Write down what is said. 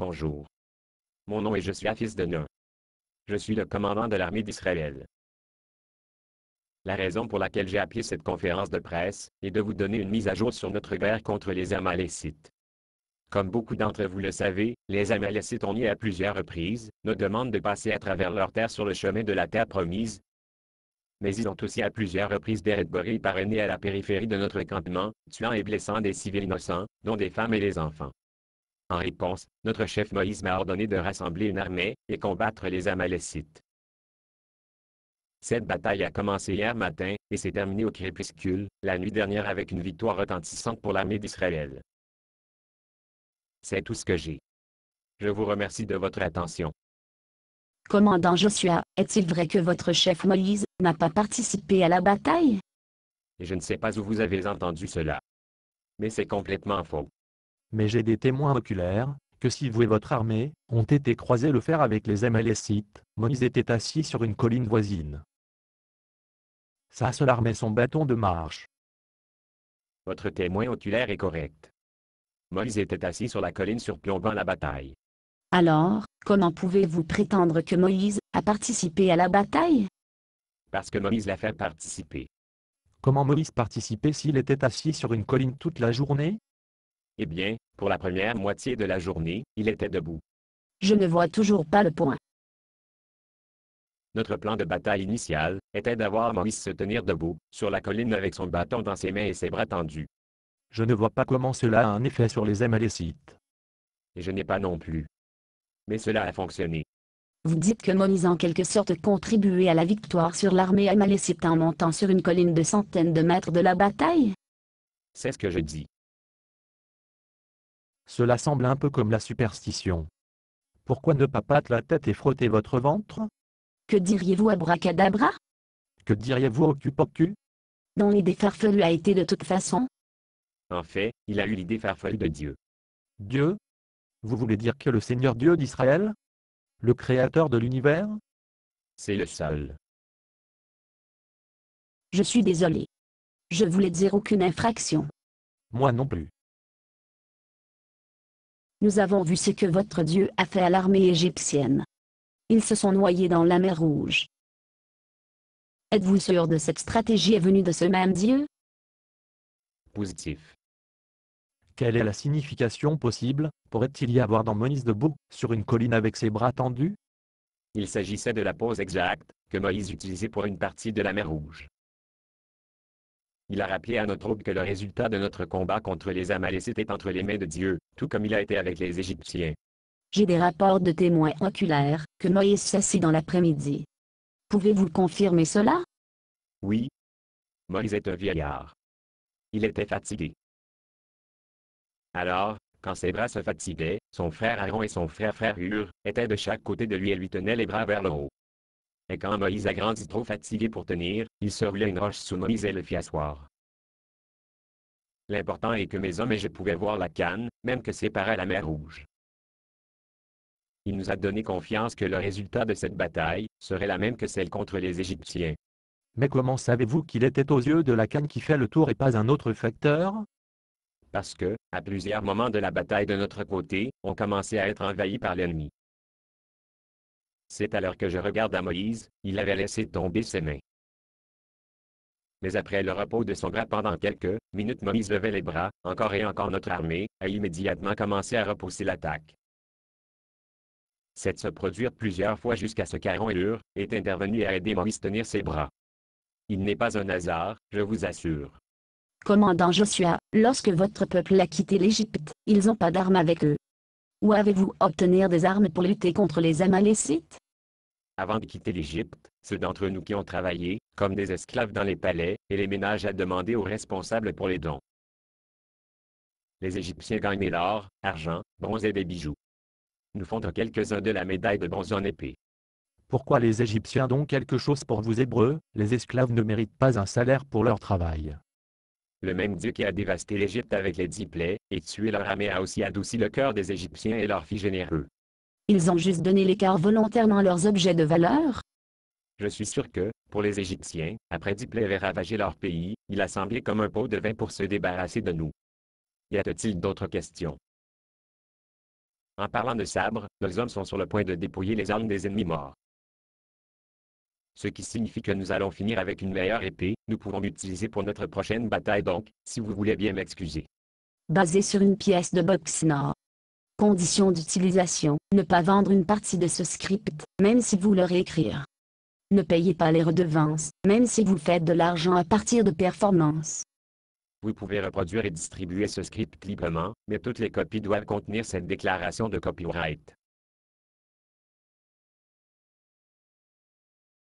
Bonjour. Mon nom est Je suis de Noé. Je suis le commandant de l'armée d'Israël. La raison pour laquelle j'ai appelé cette conférence de presse est de vous donner une mise à jour sur notre guerre contre les Amalécites. Comme beaucoup d'entre vous le savez, les Amalécites ont nié à plusieurs reprises nos demandes de passer à travers leur terre sur le chemin de la terre promise. Mais ils ont aussi à plusieurs reprises par parrainé à la périphérie de notre campement, tuant et blessant des civils innocents, dont des femmes et des enfants. En réponse, notre chef Moïse m'a ordonné de rassembler une armée, et combattre les Amalécites. Cette bataille a commencé hier matin, et s'est terminée au crépuscule, la nuit dernière avec une victoire retentissante pour l'armée d'Israël. C'est tout ce que j'ai. Je vous remercie de votre attention. Commandant Joshua, est-il vrai que votre chef Moïse n'a pas participé à la bataille? Je ne sais pas où vous avez entendu cela. Mais c'est complètement faux mais j'ai des témoins oculaires, que si vous et votre armée, ont été croisés le fer avec les Amalécites, Moïse était assis sur une colline voisine. Sa seule armée son bâton de marche. Votre témoin oculaire est correct. Moïse était assis sur la colline surplombant la bataille. Alors, comment pouvez-vous prétendre que Moïse a participé à la bataille Parce que Moïse l'a fait participer. Comment Moïse participait s'il était assis sur une colline toute la journée eh bien, pour la première moitié de la journée, il était debout. Je ne vois toujours pas le point. Notre plan de bataille initial était d'avoir Moïse se tenir debout, sur la colline avec son bâton dans ses mains et ses bras tendus. Je ne vois pas comment cela a un effet sur les Amalécites. Et je n'ai pas non plus. Mais cela a fonctionné. Vous dites que Moïse en quelque sorte contribué à la victoire sur l'armée amalécite en montant sur une colline de centaines de mètres de la bataille C'est ce que je dis. Cela semble un peu comme la superstition. Pourquoi ne pas pâte la tête et frotter votre ventre Que diriez-vous à Bracadabra Que diriez-vous au cupocu Dans l'idée farfelue a été de toute façon. En fait, il a eu l'idée farfelue de Dieu. Dieu Vous voulez dire que le Seigneur Dieu d'Israël Le Créateur de l'univers C'est le seul. Je suis désolé. Je voulais dire aucune infraction. Moi non plus. Nous avons vu ce que votre Dieu a fait à l'armée égyptienne. Ils se sont noyés dans la mer Rouge. Êtes-vous sûr de cette stratégie est venue de ce même Dieu Positif. Quelle est la signification possible Pourrait-il y avoir dans Moïse debout, sur une colline avec ses bras tendus Il s'agissait de la pose exacte que Moïse utilisait pour une partie de la mer Rouge. Il a rappelé à notre aube que le résultat de notre combat contre les Amalécites était entre les mains de Dieu, tout comme il a été avec les Égyptiens. J'ai des rapports de témoins oculaires, que Moïse s'assit dans l'après-midi. Pouvez-vous confirmer cela? Oui. Moïse est un vieillard. Il était fatigué. Alors, quand ses bras se fatiguaient, son frère Aaron et son frère frère Hur étaient de chaque côté de lui et lui tenaient les bras vers le haut. Et quand Moïse a grandi trop fatigué pour tenir, il se roulait une roche sous Moïse et le fit asseoir. L'important est que mes hommes et je pouvais voir la canne, même que séparait la mer Rouge. Il nous a donné confiance que le résultat de cette bataille serait la même que celle contre les Égyptiens. Mais comment savez-vous qu'il était aux yeux de la canne qui fait le tour et pas un autre facteur Parce que, à plusieurs moments de la bataille de notre côté, on commençait à être envahi par l'ennemi. C'est alors que je regarde à Moïse, il avait laissé tomber ses mains. Mais après le repos de son bras pendant quelques minutes, Moïse levait les bras, encore et encore notre armée a immédiatement commencé à repousser l'attaque. Cette se produire plusieurs fois jusqu'à ce qu'Aaron et Hur est intervenu à aider Moïse tenir ses bras. Il n'est pas un hasard, je vous assure. Commandant Joshua, lorsque votre peuple a quitté l'Égypte, ils n'ont pas d'armes avec eux. Où avez-vous obtenir des armes pour lutter contre les Amalécites Avant de quitter l'Égypte, ceux d'entre nous qui ont travaillé, comme des esclaves dans les palais, et les ménages à demander aux responsables pour les dons. Les Égyptiens gagnaient l'or, argent, bronze et des bijoux. Nous fondons quelques-uns de la médaille de bronze en épée. Pourquoi les Égyptiens donnent quelque chose pour vous Hébreux, les esclaves ne méritent pas un salaire pour leur travail. Le même Dieu qui a dévasté l'Égypte avec les dix et tué leur armée a aussi adouci le cœur des Égyptiens et leur fit généreux. Ils ont juste donné l'écart volontairement leurs objets de valeur Je suis sûr que, pour les Égyptiens, après dix plaies ravagé leur pays, il a semblé comme un pot de vin pour se débarrasser de nous. Y a-t-il d'autres questions En parlant de sabres, nos hommes sont sur le point de dépouiller les armes des ennemis morts ce qui signifie que nous allons finir avec une meilleure épée, nous pouvons l'utiliser pour notre prochaine bataille donc, si vous voulez bien m'excuser. Basé sur une pièce de boxe nord. Condition d'utilisation, ne pas vendre une partie de ce script, même si vous le réécrire. Ne payez pas les redevances, même si vous faites de l'argent à partir de performances. Vous pouvez reproduire et distribuer ce script librement, mais toutes les copies doivent contenir cette déclaration de copyright.